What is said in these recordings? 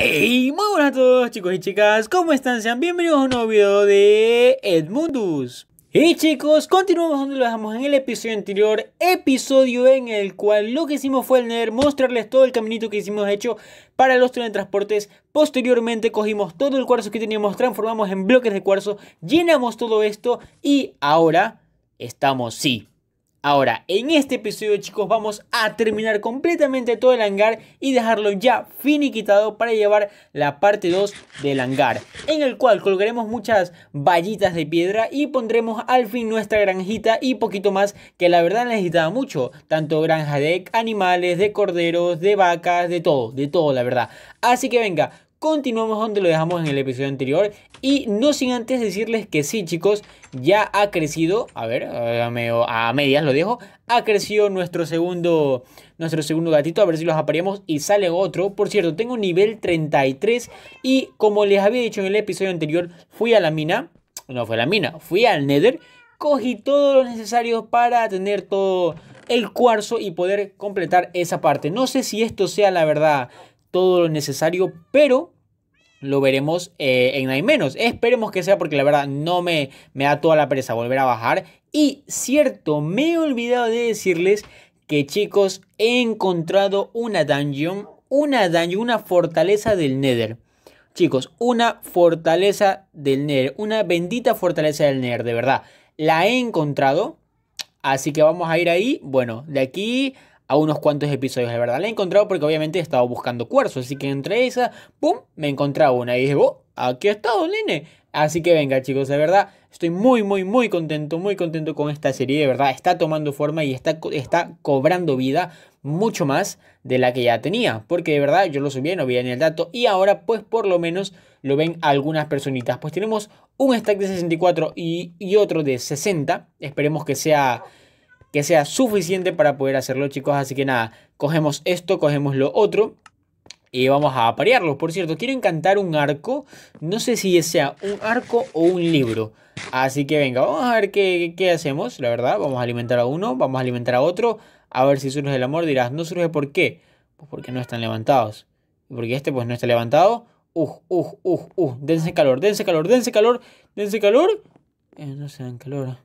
Hey, muy buenas a todos chicos y chicas, ¿cómo están? Sean bienvenidos a un nuevo video de Edmundus. Y chicos, continuamos donde lo dejamos en el episodio anterior, episodio en el cual lo que hicimos fue el mostrarles todo el caminito que hicimos hecho para los teletransportes. Posteriormente cogimos todo el cuarzo que teníamos, transformamos en bloques de cuarzo, llenamos todo esto y ahora estamos, sí, Ahora, en este episodio chicos vamos a terminar completamente todo el hangar y dejarlo ya finiquitado para llevar la parte 2 del hangar. En el cual colgaremos muchas vallitas de piedra y pondremos al fin nuestra granjita y poquito más que la verdad necesitaba mucho. Tanto granja de animales, de corderos, de vacas, de todo, de todo la verdad. Así que venga, continuamos donde lo dejamos en el episodio anterior. Y no sin antes decirles que sí, chicos, ya ha crecido. A ver, a, medias lo dejo. Ha crecido nuestro segundo, nuestro segundo gatito. A ver si los apareamos y sale otro. Por cierto, tengo nivel 33. Y como les había dicho en el episodio anterior, fui a la mina. No fue a la mina, fui al Nether. Cogí todo lo necesario para tener todo el cuarzo y poder completar esa parte. No sé si esto sea la verdad todo lo necesario, pero lo veremos eh, en nada menos. Esperemos que sea porque la verdad no me, me da toda la pereza volver a bajar. Y cierto, me he olvidado de decirles que chicos, he encontrado una dungeon, una dungeon, una fortaleza del Nether. Chicos, una fortaleza del Nether, una bendita fortaleza del Nether, de verdad. La he encontrado, así que vamos a ir ahí. Bueno, de aquí a unos cuantos episodios. de verdad la he encontrado porque obviamente he estado buscando cuarzo. Así que entre esa ¡pum! Me encontraba una y dije, ¡oh! Aquí ha estado, nene. Así que venga chicos, de verdad estoy muy muy muy contento, muy contento con esta serie, de verdad está tomando forma y está, está cobrando vida mucho más de la que ya tenía, porque de verdad yo lo subí, no vi en el dato y ahora pues por lo menos lo ven algunas personitas. Pues tenemos un stack de 64 y, y otro de 60, esperemos que sea que sea suficiente para poder hacerlo, chicos. Así que nada, cogemos esto, cogemos lo otro. Y vamos a aparearlos. Por cierto, quiero encantar un arco. No sé si sea un arco o un libro. Así que venga, vamos a ver qué, hacemos, la verdad. Vamos a alimentar a uno, vamos a alimentar a otro. A ver si surge el amor. Dirás, ¿no surge por qué? Pues porque no están levantados. Porque este pues no está levantado. uf uf uf uf Dense calor, dense calor, dense calor, dense calor. Eh, no se dan calor.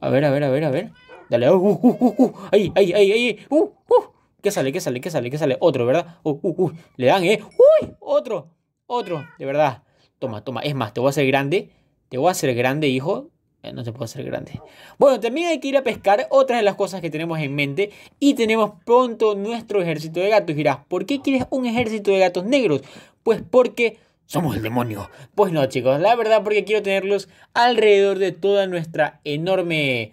A ver, a ver, a ver, a ver. Dale, uh, uh, uh, uh, ahí, ahí, ahí, ahí, uh, uh. ¿Qué sale? ¿Qué sale? ¿Qué sale? ¿Qué sale? Otro, ¿verdad? Uh, uh, Le dan, ¿eh? ¡Uy! Otro, otro, de verdad. Toma, toma. Es más, te voy a hacer grande. Te voy a hacer grande, hijo. no se puede hacer grande. Bueno, también hay que ir a pescar. Otra de las cosas que tenemos en mente. Y tenemos pronto nuestro ejército de gatos. Dirás, ¿por qué quieres un ejército de gatos negros? Pues porque somos el demonio. Pues no, chicos. La verdad, porque quiero tenerlos alrededor de toda nuestra enorme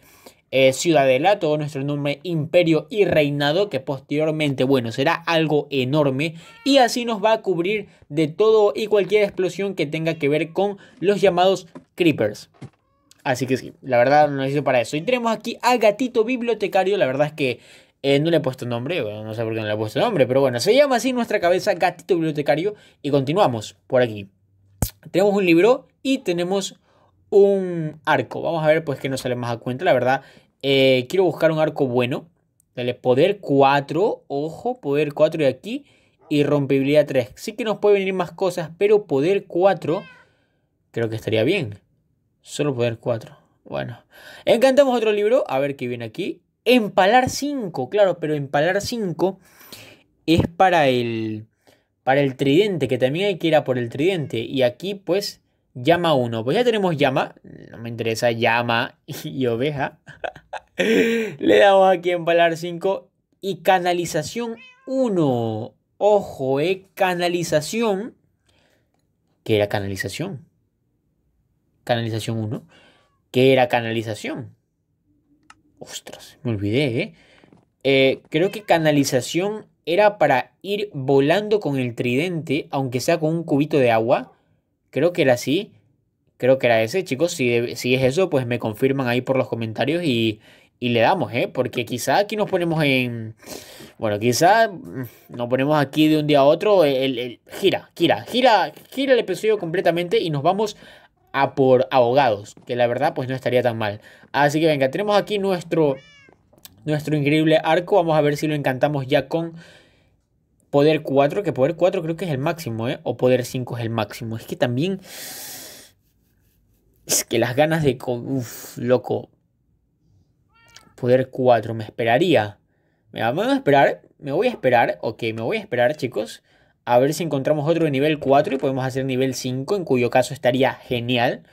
eh, ciudadela, todo nuestro nombre imperio y reinado que posteriormente, bueno, será algo enorme y así nos va a cubrir de todo y cualquier explosión que tenga que ver con los llamados creepers. Así que sí, la verdad no hizo para eso. Y tenemos aquí a Gatito Bibliotecario, la verdad es que eh, no le he puesto nombre, no sé por qué no le he puesto nombre, pero bueno, se llama así nuestra cabeza Gatito Bibliotecario y continuamos por aquí. Tenemos un libro y tenemos un arco. Vamos a ver, pues que no sale más a cuenta, la verdad. Eh, quiero buscar un arco bueno. Dale, poder 4, ojo, poder 4 de aquí. Y rompibilidad 3. Sí que nos puede venir más cosas, pero poder 4 creo que estaría bien. Solo poder 4. Bueno. Encantamos otro libro. A ver qué viene aquí. Empalar 5, claro, pero empalar 5 es para el, para el tridente, que también hay que ir a por el tridente. Y aquí pues Llama 1. Pues ya tenemos llama. No me interesa llama y oveja. Le damos aquí en 5. Y canalización 1. Ojo, eh. Canalización. ¿Qué era canalización. Canalización 1. ¿Qué era canalización. Ostras, me olvidé, eh. eh creo que canalización era para ir volando con el tridente, aunque sea con un cubito de agua Creo que era así. Creo que era ese, chicos. Si, si es eso, pues me confirman ahí por los comentarios y, le damos, ¿eh? Porque quizá aquí nos ponemos en. Bueno, quizá mm, nos ponemos aquí de un día a otro. El, gira, gira, gira, gira el episodio completamente y nos vamos a por abogados, que la verdad, pues no estaría tan mal. Así que venga, tenemos aquí nuestro, nuestro increíble arco. Vamos a ver si lo encantamos ya con poder 4, que poder 4 creo que es el máximo, ¿eh? O poder 5 es el máximo. Es que también... Es que las ganas de... Uf, loco. Poder 4, me esperaría. Me voy a esperar, me voy a esperar, ok, me voy a esperar chicos. A ver si encontramos otro de nivel 4 y podemos hacer nivel 5, en cuyo caso estaría genial.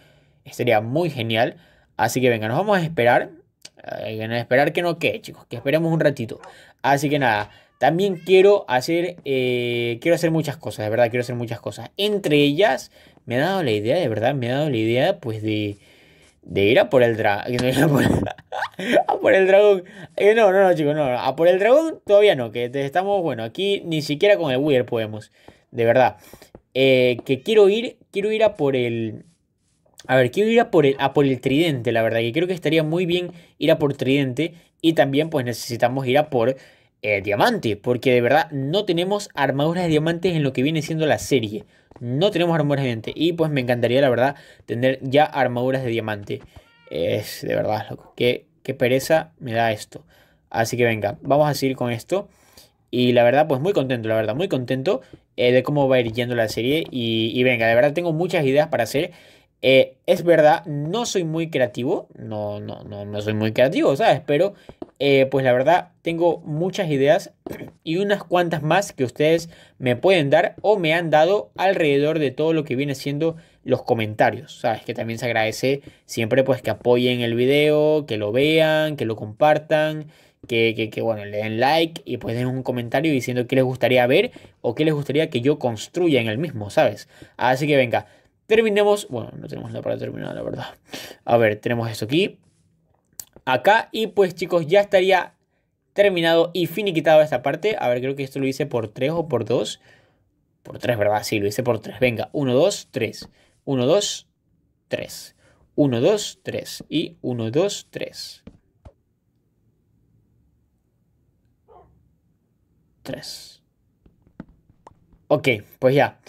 Estaría muy genial. Así que venga, nos vamos a esperar. esperar que no quede, chicos, que esperemos un ratito. Así que nada, también quiero hacer, eh, quiero hacer muchas cosas, de verdad, quiero hacer muchas cosas. Entre ellas, me ha dado la idea, de verdad, me ha dado la idea, pues, de, de ir a por el dragón. a por el dragón. Eh, no, no, no, chicos, no, A por el dragón todavía no, que estamos, bueno, aquí ni siquiera con el Weir podemos. De verdad. Eh, que quiero ir, quiero ir a por el... A ver, quiero ir a por, el, a por el tridente, la verdad, que creo que estaría muy bien ir a por tridente. Y también, pues, necesitamos ir a por eh, diamante, porque de verdad no tenemos armaduras de diamantes en lo que viene siendo la serie. No tenemos armaduras de diamante y pues me encantaría la verdad tener ya armaduras de diamante. Es de verdad, loco, qué, pereza me da esto. Así que venga, vamos a seguir con esto. Y la verdad, pues muy contento, la verdad, muy contento eh, de cómo va a ir yendo la serie. y, venga, de verdad tengo muchas ideas para hacer. Eh, es verdad, no soy muy creativo, no, no, no, no soy muy creativo, ¿sabes? Pero, eh, pues la verdad, tengo muchas ideas y unas cuantas más que ustedes me pueden dar o me han dado alrededor de todo lo que viene siendo los comentarios, ¿sabes? Que también se agradece siempre, pues, que apoyen el video, que lo vean, que lo compartan. Que, bueno, le den like y pues den un comentario diciendo qué les gustaría ver o qué les gustaría que yo construya en el mismo, ¿sabes? Así que venga, Terminemos, bueno, no tenemos la para terminar, la verdad. A ver, tenemos esto aquí. Acá, y pues chicos, ya estaría terminado y finiquitado esta parte. A ver, creo que esto lo hice por 3 o por 2. Por 3, ¿verdad? Sí, lo hice por 3. Venga, 1, 2, 3. 1, 2, 3. 1, 2, 3. Y 1, 2, 3. 3. Ok, pues ya.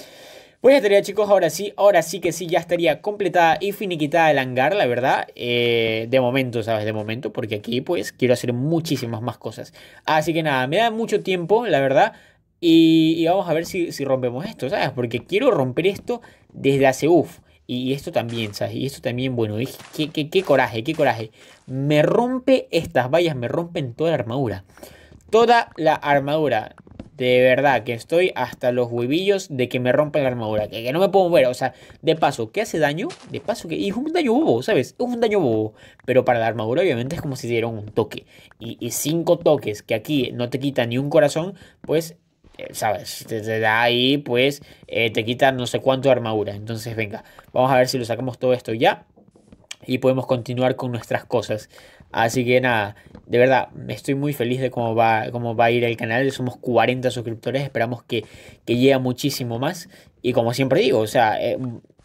Pues ya estaría chicos, ahora sí, ahora sí que sí, ya estaría completada y finiquitada el hangar, la verdad, eh, de momento, ¿sabes? De momento, porque aquí pues quiero hacer muchísimas más cosas. Así que nada, me da mucho tiempo, la verdad, y, vamos a ver si, rompemos esto, ¿sabes? Porque quiero romper esto desde hace uff. Y, esto también, ¿sabes? Y esto también, bueno, qué, qué coraje, qué coraje. Me rompe estas vallas, me rompen toda la armadura. Toda la armadura. De verdad que estoy hasta los huevillos de que me rompa la armadura. Que, no me puedo mover. O sea, de paso, que hace daño? De paso, que. Y es un daño bobo, ¿sabes? Es un daño bobo. Pero para la armadura, obviamente, es como si dieron un toque. Y, cinco toques que aquí no te quitan ni un corazón, pues eh, ¿sabes? te da ahí, pues, eh, te quita no sé cuánto de armadura. Entonces, venga, vamos a ver si lo sacamos todo esto ya. Y podemos continuar con nuestras cosas. Así que nada, de verdad, estoy muy feliz de cómo va, cómo va a ir el canal. Somos 40 suscriptores, esperamos que, que llegue muchísimo más. Y como siempre digo, o sea, eh,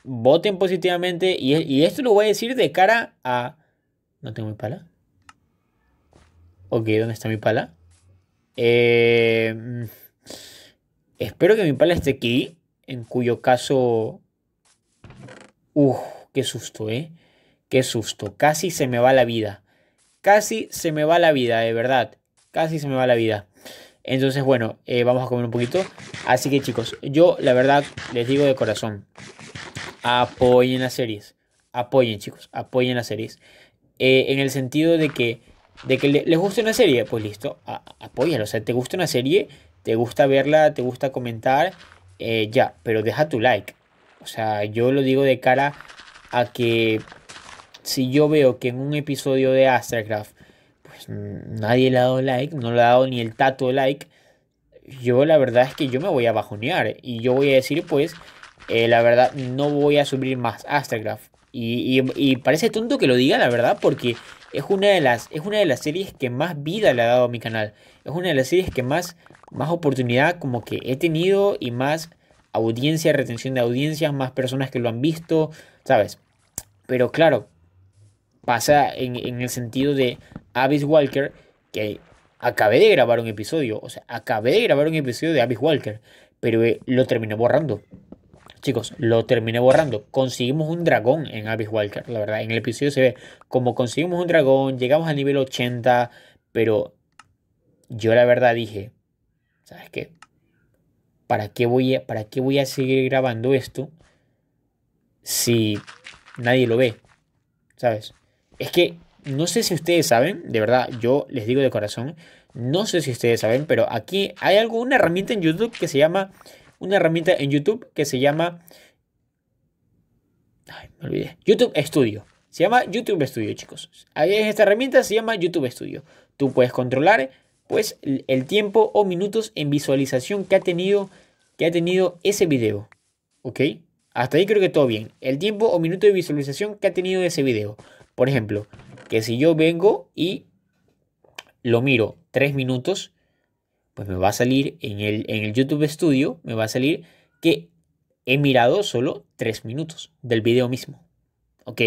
voten positivamente. Y, esto lo voy a decir de cara a... ¿No tengo mi pala? Ok, ¿dónde está mi pala? Eh, espero que mi pala esté aquí, en cuyo caso... Uf, qué susto, ¿eh? Qué susto. Casi se me va la vida. Casi se me va la vida, de verdad. Casi se me va la vida. Entonces, bueno, eh, vamos a comer un poquito. Así que chicos, yo la verdad les digo de corazón, apoyen las series. Apoyen chicos, apoyen las series. Eh, en el sentido de que, de que les guste una serie, pues listo, apóyalo. O sea, te gusta una serie, te gusta verla, te gusta comentar, eh, ya, pero deja tu like. O sea, yo lo digo de cara a que si yo veo que en un episodio de Astrograph pues nadie le ha dado like, no le ha dado ni el tato like, yo la verdad es que yo me voy a bajonear y yo voy a decir pues eh, la verdad no voy a subir más Astrograph Y, parece tonto que lo diga la verdad porque es una, de las, es una de las series que más vida le ha dado a mi canal. Es una de las series que más, más oportunidad como que he tenido y más audiencia, retención de audiencias, más personas que lo han visto, ¿sabes? Pero claro, pasa en, el sentido de Abyss Walker, que acabé de grabar un episodio, o sea, acabé de grabar un episodio de Abyss Walker, pero eh, lo terminé borrando. Chicos, lo terminé borrando. Conseguimos un dragón en Abyss Walker, la verdad. En el episodio se ve como conseguimos un dragón, llegamos al nivel 80, pero yo la verdad dije, ¿sabes qué? ¿Para qué voy para qué voy a seguir grabando esto si nadie lo ve? ¿Sabes? Es que no sé si ustedes saben, de verdad, yo les digo de corazón, no sé si ustedes saben, pero aquí hay alguna una herramienta en YouTube que se llama, una herramienta en YouTube que se llama, ay, me olvidé, YouTube Studio. Se llama YouTube Studio, chicos. Ahí es esta herramienta, se llama YouTube Studio. Tú puedes controlar, pues, el tiempo o minutos en visualización que ha tenido, que ha tenido ese video. ¿Ok? Hasta ahí creo que todo bien. El tiempo o minuto de visualización que ha tenido ese video. Por ejemplo, que si yo vengo y lo miro tres minutos, pues me va a salir en el, en el YouTube Studio, me va a salir que he mirado solo tres minutos del video mismo. ¿Ok?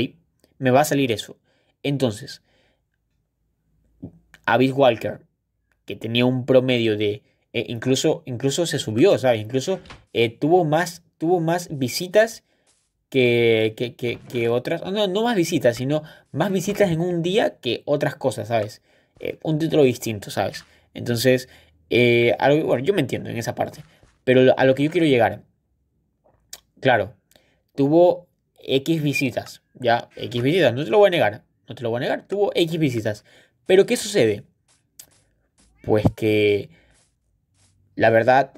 Me va a salir eso. Entonces, Avis Walker, que tenía un promedio de... Eh, incluso, incluso se subió, ¿sabes? Incluso eh, tuvo, más, tuvo más visitas que, que, que, otras, no, más visitas, sino más visitas en un día que otras cosas, ¿sabes? Eh, un título distinto, ¿sabes? Entonces, eh, bueno, yo me entiendo en esa parte, pero a lo que yo quiero llegar, claro, tuvo X visitas, ya, X visitas, no te lo voy a negar, no te lo voy a negar, tuvo X visitas, pero ¿qué sucede? Pues que la verdad,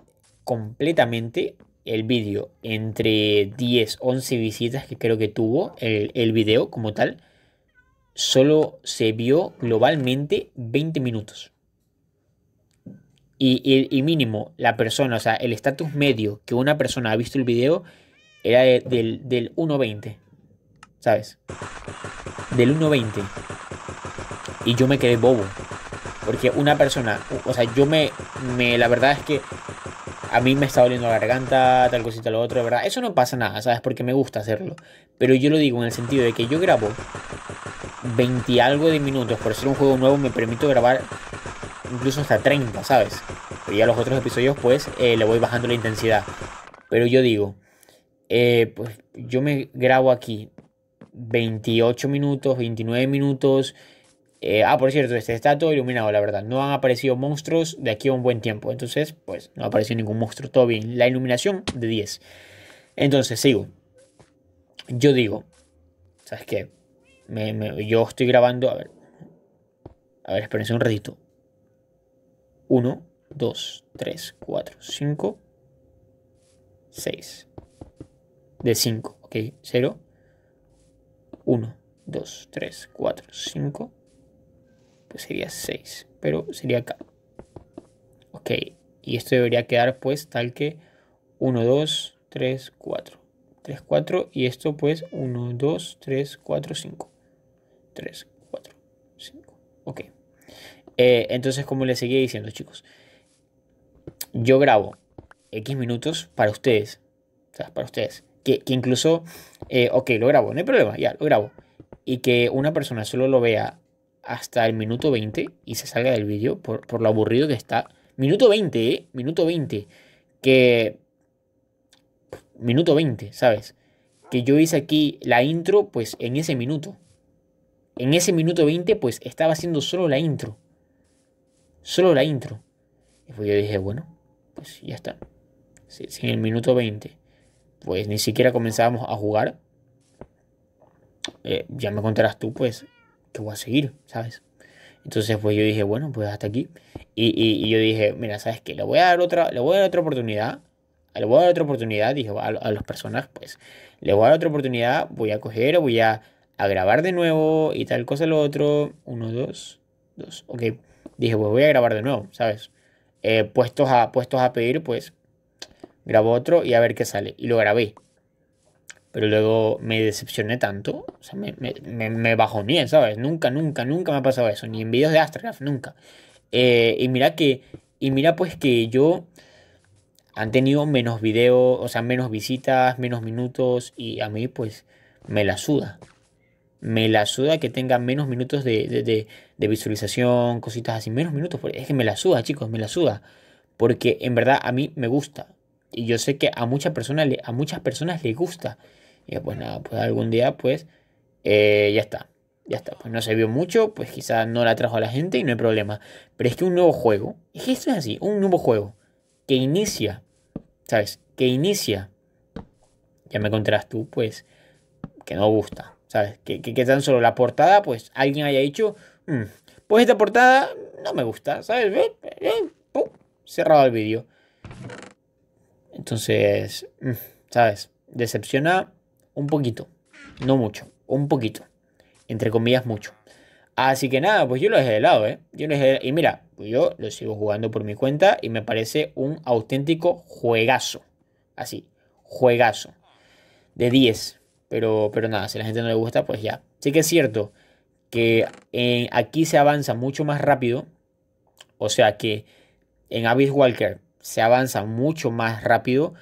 completamente el vídeo entre 10, 11 visitas que creo que tuvo el, el vídeo como tal, solo se vio globalmente 20 minutos. Y, mínimo, la persona, o sea, el estatus medio que una persona ha visto el video era del, 1.20, ¿sabes? Del 1.20. Y yo me quedé bobo. Porque una persona, o sea, yo me, me, la verdad es que a mí me está doliendo la garganta, tal cosita, lo otro, ¿verdad? Eso no pasa nada, ¿sabes? Porque me gusta hacerlo. Pero yo lo digo en el sentido de que yo grabo 20 algo de minutos. Por ser un juego nuevo me permito grabar incluso hasta 30, ¿sabes? Y a los otros episodios pues eh, le voy bajando la intensidad. Pero yo digo, eh, pues yo me grabo aquí 28 minutos, 29 minutos eh, ah, por cierto, este está todo iluminado, la verdad. No han aparecido monstruos de aquí a un buen tiempo. Entonces, pues, no ha aparecido ningún monstruo. Todo bien. La iluminación de 10. Entonces, sigo. Yo digo, ¿sabes qué? yo estoy grabando. A ver. A ver, espérense un ratito. 1, 2, 3, 4, 5, 6. De 5, ok. 0, 1, 2, 3, 4, 5 sería 6, pero sería acá. Ok, y esto debería quedar pues tal que 1, 2, 3, 4. 3, 4 y esto pues 1, 2, 3, 4, 5. 3, 4, 5. Ok. Eh, entonces, como les seguía diciendo chicos, yo grabo X minutos para ustedes. O sea, para ustedes. Que, incluso, eh, ok, lo grabo, no hay problema, ya, lo grabo. Y que una persona solo lo vea hasta el minuto 20 y se salga del vídeo por, lo aburrido que está. Minuto 20, ¿eh? Minuto 20. Que... Minuto 20, ¿sabes? Que yo hice aquí la intro pues en ese minuto. En ese minuto 20 pues estaba haciendo solo la intro. Solo la intro. Y pues yo dije, bueno, pues ya está. en el minuto 20 pues ni siquiera comenzábamos a jugar. Eh, ya me contarás tú pues que voy a seguir, ¿sabes? Entonces, pues yo dije, bueno, pues hasta aquí. Y, yo dije, mira, ¿sabes qué? Le voy a dar otra, le voy a dar otra oportunidad. Le voy a dar otra oportunidad, dije, a, a los personajes, pues. Le voy a dar otra oportunidad, voy a coger, voy a, grabar de nuevo y tal cosa, lo otro. Uno, dos, dos. Ok. Dije, pues voy a grabar de nuevo, ¿sabes? Eh, puestos, a, puestos a pedir, pues grabo otro y a ver qué sale. Y lo grabé pero luego me decepcioné tanto, o sea, me, me, bajoné, ¿sabes? Nunca, nunca, nunca me ha pasado eso, ni en videos de Astrograph, nunca. Eh, y mira que, y mira pues que yo han tenido menos videos, o sea, menos visitas, menos minutos, y a mí pues me la suda. Me la suda que tenga menos minutos de, visualización, cositas así, menos minutos, es que me la suda, chicos, me la suda. Porque en verdad a mí me gusta. Y yo sé que a, a muchas personas les gusta. Y pues nada, pues algún día pues eh, ya está. Ya está, pues no se vio mucho, pues quizás no la trajo a la gente y no hay problema. Pero es que un nuevo juego, es que esto es así, un nuevo juego que inicia, ¿sabes? Que inicia, ya me contarás tú, pues, que no gusta, ¿sabes? Que, que, tan solo la portada, pues alguien haya dicho, mm, pues esta portada no me gusta, ¿sabes? cerrado el vídeo. Entonces, mm, ¿sabes? Decepciona un poquito, no mucho, un poquito, entre comillas mucho. Así que nada, pues yo lo dejé de lado, ¿eh? Yo lo Y mira, pues yo lo sigo jugando por mi cuenta y me parece un auténtico juegazo. Así, juegazo. De 10. Pero, pero nada, si a la gente no le gusta, pues ya. Sí que es cierto que eh, aquí se avanza mucho más rápido. O sea que en Abyss Walker se avanza mucho más rápido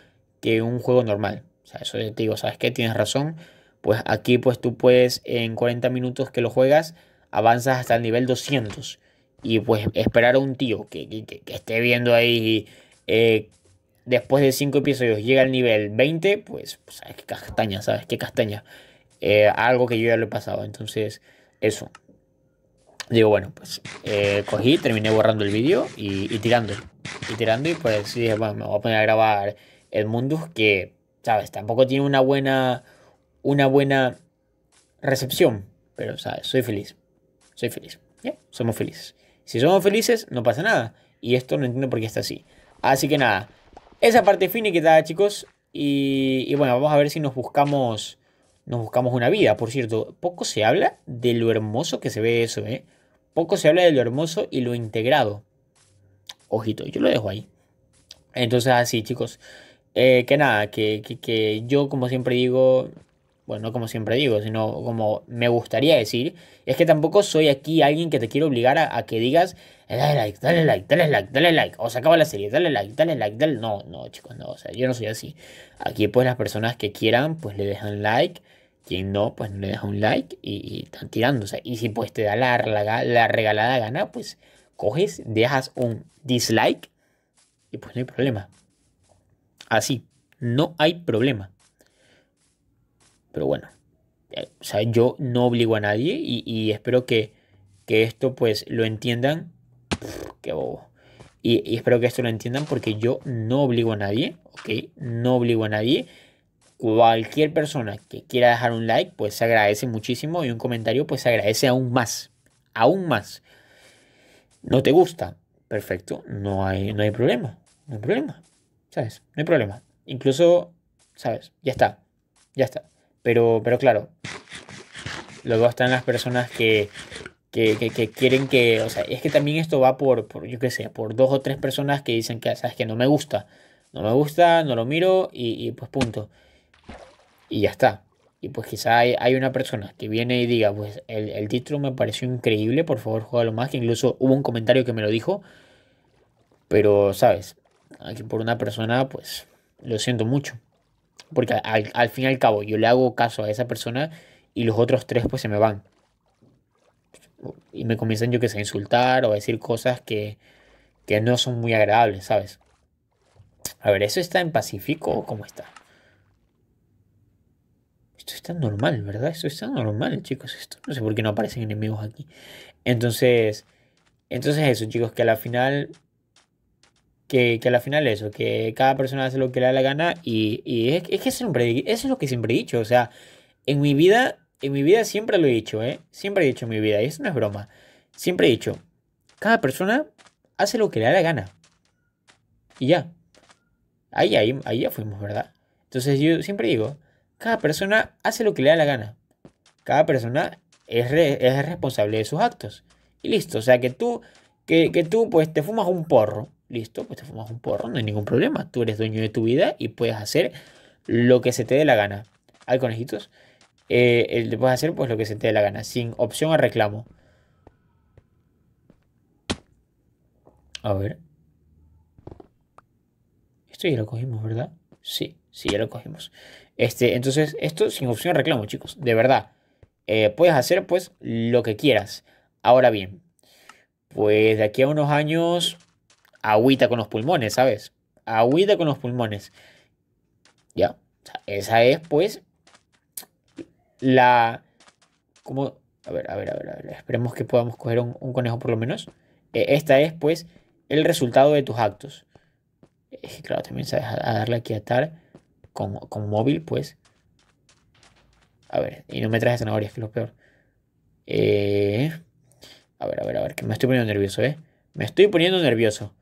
que un juego normal eso te digo, sabes qué? tienes razón. Pues aquí pues tú puedes en 40 minutos que lo juegas, avanzas hasta el nivel 200. Y pues esperar a un tío que, esté viendo ahí eh, después de 5 episodios llega al nivel 20, pues, pues sabes qué castaña, sabes qué castaña. Eh, algo que yo ya lo he pasado. Entonces, eso. Digo, bueno, pues eh, cogí, terminé borrando el vídeo y, tirando. Y tirando y pues dije, bueno, me voy a poner a grabar el Mundus que ¿sabes? Tampoco tiene una buena, una buena recepción, pero, ¿sabes? Soy feliz, soy feliz, Somos felices. Si somos felices, no pasa nada. Y esto no entiendo por qué está así. Así que nada, esa parte que tal chicos. Y, y bueno, vamos a ver si nos buscamos, nos buscamos una vida. Por cierto, poco se habla de lo hermoso que se ve eso, ¿eh? Poco se habla de lo hermoso y lo integrado. Ojito, yo lo dejo ahí. Entonces, así, chicos. Eh, que nada, que, que, que, yo como siempre digo, bueno, no como siempre digo, sino como me gustaría decir, es que tampoco soy aquí alguien que te quiero obligar a, a que digas, dale like, dale like, dale like, dale like, o se acaba la serie, dale like, dale like, dale, no, no chicos, no, o sea, yo no soy así. Aquí pues las personas que quieran, pues le dejan like. Quien no, pues no le deja un like y, y están tirándose. Y si pues te da la, la, regalada gana, pues coges, dejas un dislike y pues no hay problema. Así, no hay problema. Pero bueno, eh, o yo no obligo a nadie y, espero que, esto pues lo entiendan. qué bobo. Y, espero que esto lo entiendan porque yo no obligo a nadie, ¿ok? No obligo a nadie. Cualquier persona que quiera dejar un like, pues se agradece muchísimo y un comentario, pues se agradece aún más. Aún más. ¿No te gusta? Perfecto, no hay, no hay problema. No hay problema. ¿sabes? No hay problema. Incluso, ¿sabes? Ya está, ya está. Pero, pero claro, luego están las personas que, quieren que, o sea, es que también esto va por, por, yo qué sé, por dos o tres personas que dicen que, ¿sabes? Que no me gusta, no me gusta, no lo miro y, pues punto. Y ya está. Y pues quizá hay, una persona que viene y diga, pues el, título me pareció increíble, por favor, lo más, que incluso hubo un comentario que me lo dijo. Pero, ¿sabes? aquí por una persona, pues lo siento mucho. Porque al, fin y al cabo yo le hago caso a esa persona y los otros tres pues se me van. Y me comienzan yo que sé a insultar o a decir cosas que, que no son muy agradables, ¿sabes? A ver, ¿eso está en Pacífico o cómo está? Esto está normal, ¿verdad? Esto está normal, chicos. Esto no sé por qué no aparecen enemigos aquí. Entonces, entonces eso, chicos, que a la final que, a al final eso, que cada persona hace lo que le da la gana y, es, que siempre, eso es lo que siempre he dicho, o sea, en mi vida, en mi vida siempre lo he dicho, ¿eh? Siempre he dicho en mi vida, y eso no es broma, siempre he dicho, cada persona hace lo que le da la gana. Y ya, ahí, ya fuimos, ¿verdad? Entonces yo siempre digo, cada persona hace lo que le da la gana, cada persona es, responsable de sus actos. Y listo, o sea que tú, que tú pues te fumas un porro listo, pues te fumas un porro, no hay ningún problema. Tú eres dueño de tu vida y puedes hacer lo que se te dé la gana. Hay conejitos. Eh, puedes hacer pues lo que se te dé la gana, sin opción a reclamo. A ver. Esto ya lo cogimos, ¿verdad? Sí, sí, ya lo cogimos. Este, entonces, esto sin opción a reclamo, chicos. De verdad. Eh, puedes hacer pues lo que quieras. Ahora bien, pues de aquí a unos años agüita con los pulmones, ¿sabes? Agüita con los pulmones. Ya, esa es pues la... ¿Cómo? A ver, a ver, a ver, a ver. Esperemos que podamos coger un, conejo por lo menos. Eh, esta es pues el resultado de tus actos. claro, también sabes a, darle aquí a estar con, móvil, pues. A ver, y no me traes zanahorias, que es lo peor. Eh, a ver, a ver, a ver, que me estoy poniendo nervioso, ¿eh? Me estoy poniendo nervioso.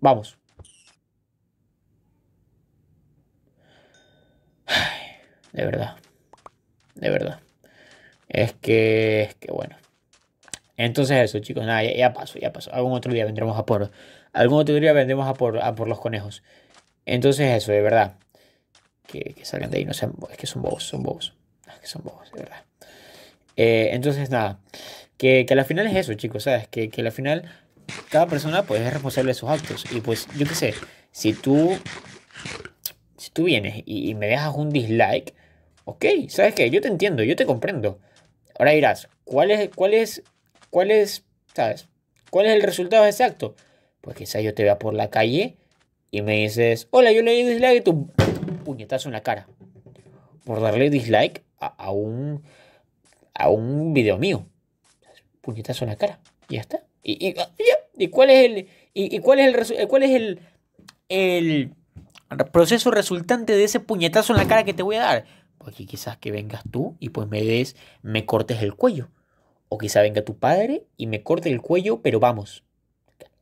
Vamos. de verdad. De verdad. Es que, es que bueno. Entonces eso, chicos, nada, ya, pasó, ya pasó. Algún otro día vendremos a por... Algún otro día vendremos a por, a por los conejos. Entonces eso, de verdad. Que, salgan de ahí, no sean... Es que son bobos, son bobos. Es que son bobos, de verdad. Eh, entonces, nada, que, que a la final es eso, chicos, ¿sabes? Que, que a la final cada persona pues es responsable de sus actos. Y pues, yo qué sé, si tú, si tú vienes y, me dejas un dislike, ok, ¿sabes qué? Yo te entiendo, yo te comprendo. Ahora dirás, ¿cuál es, cuál es, cuál es, sabes? ¿Cuál es el resultado exacto? Pues quizás yo te vea por la calle y me dices, hola, yo le di dislike y tú, puñetazo en la cara. Por darle dislike a, a un a un video mío. Puñetazo en la cara. Y ya está. ¿Y, ah, cuál es el, y, cuál es el, cuál es el, el proceso resultante de ese puñetazo en la cara que te voy a dar? porque pues quizás que vengas tú y pues me des, me cortes el cuello. O quizá venga tu padre y me corte el cuello, pero vamos.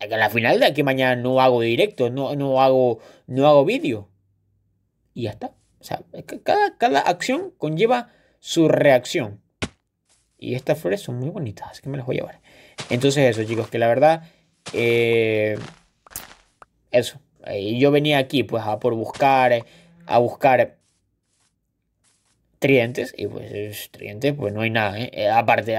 A la final de aquí mañana no hago directo, no, no hago, no hago vídeo. Y ya está. O sea, cada, cada acción conlleva su reacción. Y estas flores son muy bonitas, así que me las voy a llevar. Entonces eso, chicos, que la verdad... Eh, eso. Eh, yo venía aquí pues a por buscar, a buscar tridentes y pues tridentes pues no hay nada, ¿eh? eh aparte,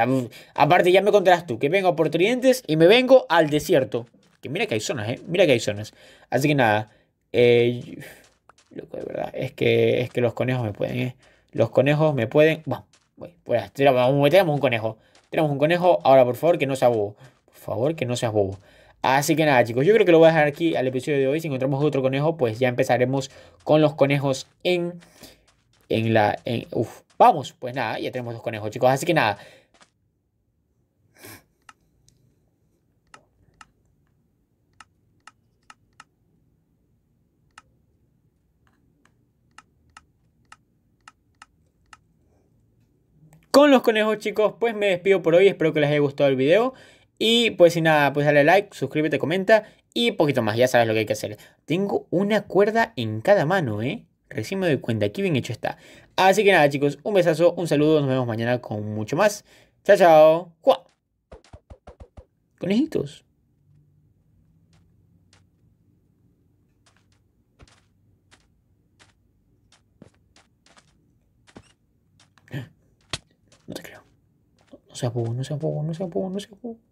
aparte ya me contarás tú que vengo por tridentes y me vengo al desierto. Que mira que hay zonas, ¿eh? Mira que hay zonas. Así que nada, loco de verdad, es que es que los conejos me pueden, ¿eh? Los conejos me pueden, bueno, bueno, pues tenemos un conejo. Tenemos un conejo. Ahora, por favor, que no seas bobo. Por favor, que no seas bobo. Así que nada, chicos, yo creo que lo voy a dejar aquí al episodio de hoy. Si encontramos otro conejo, pues ya empezaremos con los conejos en, en la... uf, vamos, pues nada, ya tenemos dos conejos, chicos. Así que nada, con los conejos chicos, pues me despido por hoy, espero que les haya gustado el video. Y pues sin nada, pues dale like, suscríbete, comenta y poquito más, ya sabes lo que hay que hacer. Tengo una cuerda en cada mano, ¿eh? Recién me doy cuenta, aquí bien hecho está. Así que nada chicos, un besazo, un saludo, nos vemos mañana con mucho más. Chao, chao. Conejitos. no seas bobo, no seas bobo, no seas bobo, no seas bobo.